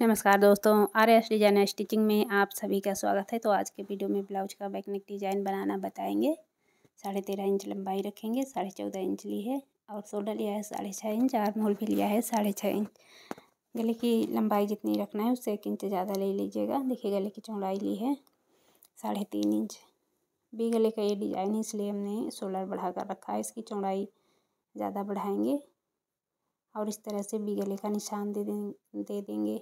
नमस्कार दोस्तों R S design stitching में आप सभी का स्वागत है तो आज के वीडियो में ब्लाउज का बैकनेक डिज़ाइन बनाना बताएंगे साढ़े तेरह इंच लंबाई रखेंगे साढ़े चौदह इंच ली है और शोल्डर लिया है साढ़े छः इंच और मोल भी लिया है साढ़े छः इंच गले की लंबाई जितनी रखना है उससे एक इंच ज़्यादा ले लीजिएगा देखिए गले की चौड़ाई ली है साढ़े तीन इंच बी गले का ये डिज़ाइन है इसलिए हमने शोल्डर बढ़ा कर रखा है इसकी चौड़ाई ज़्यादा बढ़ाएंगे और इस तरह से बी गले का निशान दे दें दे देंगे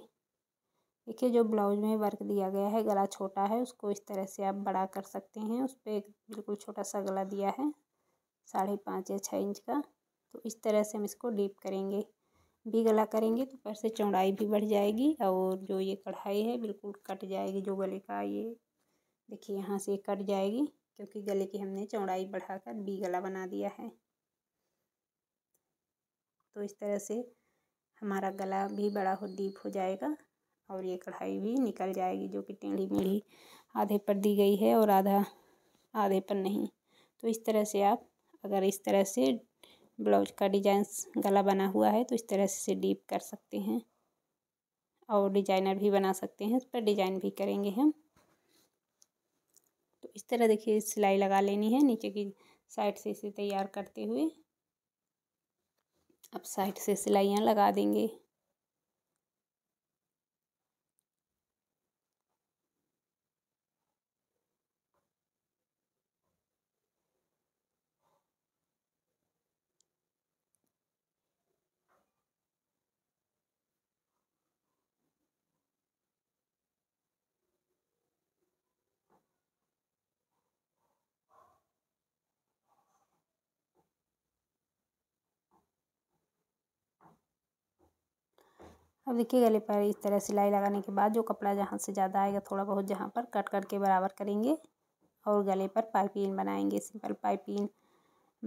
देखिए जो ब्लाउज में वर्क दिया गया है गला छोटा है उसको इस तरह से आप बड़ा कर सकते हैं उस पर एक बिल्कुल छोटा सा गला दिया है साढ़े पाँच या छः इंच का तो इस तरह से हम इसको डीप करेंगे भी गला करेंगे तो ऊपर से चौड़ाई भी बढ़ जाएगी और जो ये कढ़ाई है बिल्कुल कट जाएगी जो गले का ये देखिए यहाँ से कट जाएगी क्योंकि गले की हमने चौड़ाई बढ़ाकर बी गला बना दिया है तो इस तरह से हमारा गला भी बड़ा हो डीप हो जाएगा और ये कढ़ाई भी निकल जाएगी जो कि टेढ़ी मेढ़ी आधे पर दी गई है और आधा आधे पर नहीं तो इस तरह से आप अगर इस तरह से ब्लाउज का डिजाइन गला बना हुआ है तो इस तरह से डीप कर सकते हैं और डिजाइनर भी बना सकते हैं इस पर डिजाइन भी करेंगे हम तो इस तरह देखिए सिलाई लगा लेनी है नीचे की साइड से इसे तैयार करते हुए अब साइड से सिलाइयाँ लगा देंगे अब देखिए गले पर इस तरह सिलाई लगाने के बाद जो कपड़ा जहाँ से ज़्यादा आएगा थोड़ा बहुत जहाँ पर कट करके बराबर करेंगे और गले पर पाइपिन बनाएंगे सिंपल पाइपिन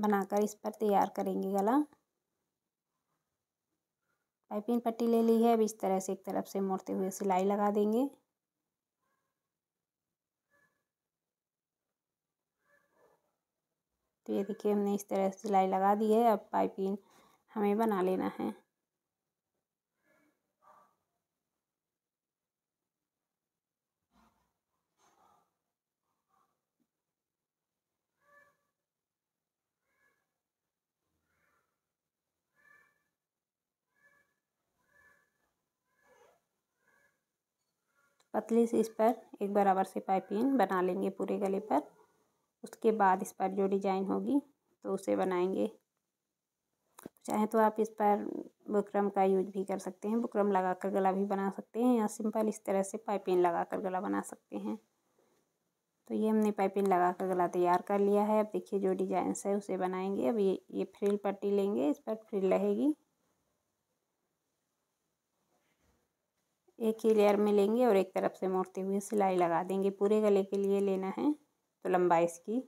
बनाकर इस पर तैयार करेंगे गला पाइपिंग पट्टी ले ली है अब इस तरह से एक तरफ से मोड़ते हुए सिलाई लगा देंगे तो ये देखिए हमने इस तरह से सिलाई लगा दी है अब पाइपिंग हमें बना लेना है पतली से इस पर एक बराबर से पाइपिंग बना लेंगे पूरे गले पर उसके बाद इस पर जो डिज़ाइन होगी तो उसे बनाएंगे चाहे तो आप इस पर बुकरम का यूज भी कर सकते हैं बुकरम लगा कर गला भी बना सकते हैं या सिंपल इस तरह से पाइपिंग लगा कर गला बना सकते हैं तो ये हमने पाइपिंग लगा कर गला तैयार कर लिया है अब देखिए जो डिजाइन है उसे बनाएंगे अब ये ये फ्रिल पट्टी लेंगे इस पर फ्रिल रहेगी एक ही लेयर में लेंगे और एक तरफ से मोड़ते हुए सिलाई लगा देंगे पूरे गले के लिए लेना है तो लंबाई इसकी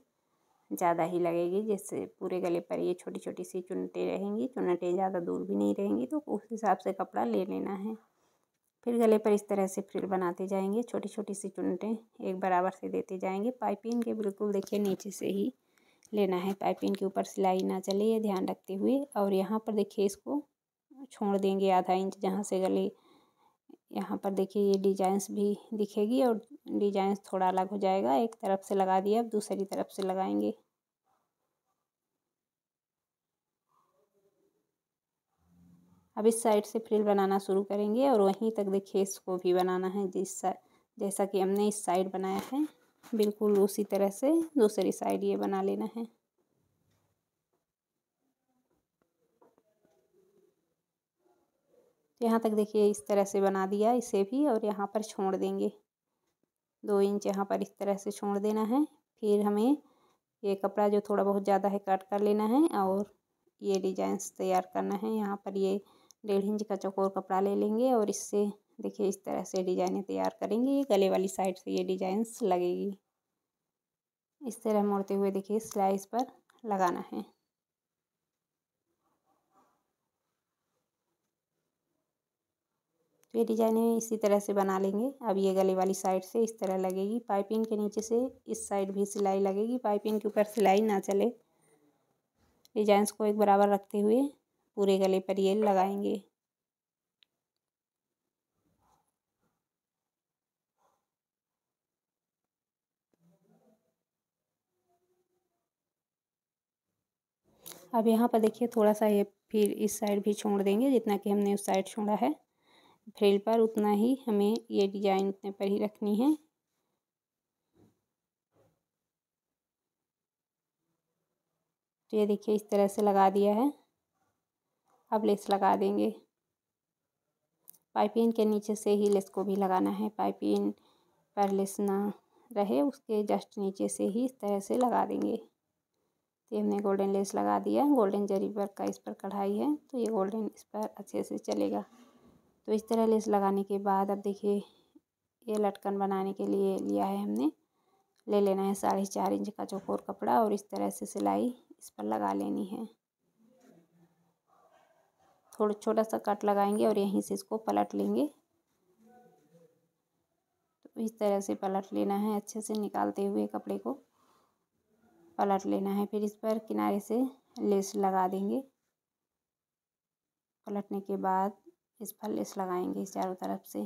ज़्यादा ही लगेगी जिससे पूरे गले पर ये छोटी छोटी सी चुनटें रहेंगी चुनटें ज़्यादा दूर भी नहीं रहेंगी तो उस हिसाब से कपड़ा ले लेना है फिर गले पर इस तरह से फ्रिल बनाते जाएंगे छोटी छोटी सी चुनटें एक बराबर से देते जाएंगे पाइपिंग के बिल्कुल देखिए नीचे से ही लेना है पाइपिंग के ऊपर सिलाई ना चले ये ध्यान रखते हुए और यहाँ पर देखिए इसको छोड़ देंगे आधा इंच जहाँ से गले यहाँ पर देखिए ये डिजाइंस भी दिखेगी और डिजाइंस थोड़ा अलग हो जाएगा एक तरफ से लगा दिया अब दूसरी तरफ से लगाएंगे अब इस साइड से फ्रिल बनाना शुरू करेंगे और वहीं तक देखिए इसको भी बनाना है जिस जैसा कि हमने इस साइड बनाया है बिल्कुल उसी तरह से दूसरी साइड ये बना लेना है यहाँ तक देखिए इस तरह से बना दिया इसे भी और यहाँ पर छोड़ देंगे दो इंच यहाँ पर इस तरह से छोड़ देना है फिर हमें ये कपड़ा जो थोड़ा बहुत ज़्यादा है कट कर लेना है और ये डिजाइंस तैयार करना है यहाँ पर ये डेढ़ इंच का चौकोर कपड़ा ले लेंगे और इससे देखिए इस तरह से डिजाइनें तैयार करेंगे ये गले वाली साइड से ये डिजाइंस लगेगी इस तरह मोड़ते हुए देखिए सिलाई इस पर लगाना है तो ये डिजाइन है इसी तरह से बना लेंगे अब ये गले वाली साइड से इस तरह लगेगी पाइपिंग के नीचे से इस साइड भी सिलाई लगेगी पाइपिंग के ऊपर सिलाई ना चले डिजाइंस को एक बराबर रखते हुए पूरे गले पर ये लगाएंगे अब यहाँ पर देखिए थोड़ा सा ये फिर इस साइड भी छोड़ देंगे जितना कि हमने उस साइड छोड़ा है फ्रेल पर उतना ही हमें ये डिजाइन उतने पर ही रखनी है तो ये देखिए इस तरह से लगा दिया है अब लेस लगा देंगे पाइपिंग के नीचे से ही लेस को भी लगाना है पाइपिंग पर लेस ना रहे उसके जस्ट नीचे से ही इस तरह से लगा देंगे तो हमने गोल्डन लेस लगा दिया गोल्डन जरी वर्क का इस पर कढ़ाई है तो ये गोल्डन इस पर अच्छे से चलेगा तो इस तरह लेस लगाने के बाद अब देखिए ये लटकन बनाने के लिए लिया है हमने ले लेना है साढ़े चार इंच का चौकोर कपड़ा और इस तरह से सिलाई इस पर लगा लेनी है थोड़ा छोटा सा कट लगाएंगे और यहीं से इसको पलट लेंगे तो इस तरह से पलट लेना है अच्छे से निकालते हुए कपड़े को पलट लेना है फिर इस पर किनारे से लेस लगा देंगे पलटने के बाद इस पर लेस लगाएंगे इस चारों तरफ से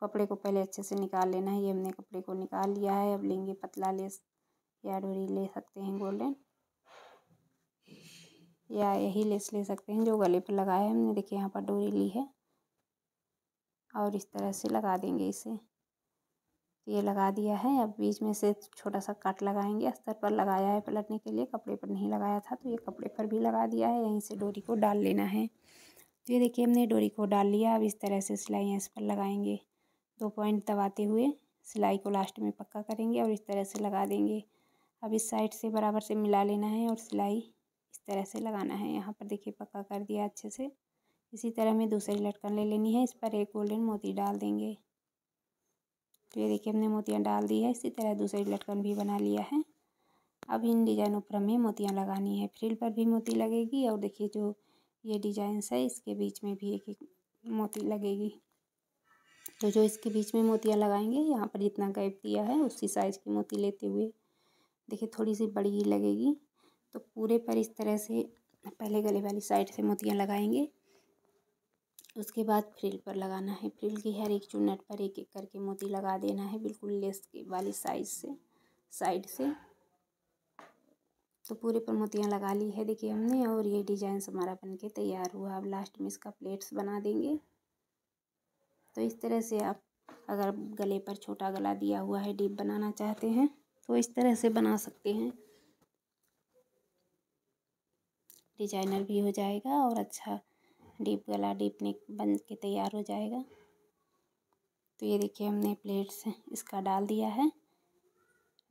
तो कपड़े को पहले अच्छे से निकाल लेना है ये हमने कपड़े को निकाल लिया है अब लेंगे पतला लेस या डोरी ले सकते हैं गोल्डन या यही लेस ले सकते हैं जो गले पर लगाया है हमने देखिए यहाँ पर डोरी ली है और इस तरह से लगा देंगे इसे ये लगा दिया है अब बीच में से छोटा सा काट लगाएंगे अस्तर पर लगाया है पलटने के लिए कपड़े पर नहीं लगाया था तो ये कपड़े पर भी लगा दिया है यहीं से डोरी को डाल लेना है तो ये देखिए हमने डोरी को डाल लिया अब इस तरह से सिलाई इस पर लगाएंगे दो पॉइंट दबाते हुए सिलाई को लास्ट में पक्का करेंगे और इस तरह से लगा देंगे अब इस साइड से बराबर से मिला लेना है और सिलाई इस तरह से लगाना है यहाँ पर देखिए पक्का कर दिया अच्छे से इसी तरह हमें दूसरी लटकन ले लेनी है इस पर एक गोल्डन मोती डाल देंगे तो ये देखिए हमने मोतियाँ डाल दी है इसी तरह दूसरी लटकन भी बना लिया है अब इन डिजाइनों पर हमें मोतियाँ लगानी है फ्रिल पर भी मोती लगेगी और देखिए जो ये डिजाइंस है इसके बीच में भी एक एक मोती लगेगी तो जो इसके बीच में मोतियाँ लगाएंगे यहाँ पर जितना गैप दिया है उसी साइज़ की मोती लेते हुए देखिए थोड़ी सी बड़ी लगेगी तो पूरे पर इस तरह से पहले गले वाली साइड से मोतियाँ लगाएंगे उसके बाद फ्रिल पर लगाना है फ्रिल की हर एक चुनट पर एक एक करके मोती लगा देना है बिल्कुल लेस के वाली साइज से साइड से तो पूरे पर मोतियाँ लगा ली है देखिए हमने और ये डिजाइन हमारा बन के तैयार हुआ अब लास्ट में इसका प्लेट्स बना देंगे तो इस तरह से आप अगर गले पर छोटा गला दिया हुआ है डीप बनाना चाहते हैं तो इस तरह से बना सकते हैं डिजाइनर भी हो जाएगा और अच्छा डीप गला डीप नेक बन के तैयार हो जाएगा तो ये देखिए हमने प्लेट्स इसका डाल दिया है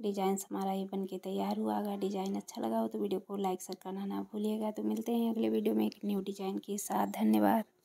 डिजाइन हमारा ये बन के तैयार हुआ अगर डिज़ाइन अच्छा लगा हो तो वीडियो को लाइक सर करना ना भूलिएगा तो मिलते हैं अगले वीडियो में एक न्यू डिज़ाइन के साथ धन्यवाद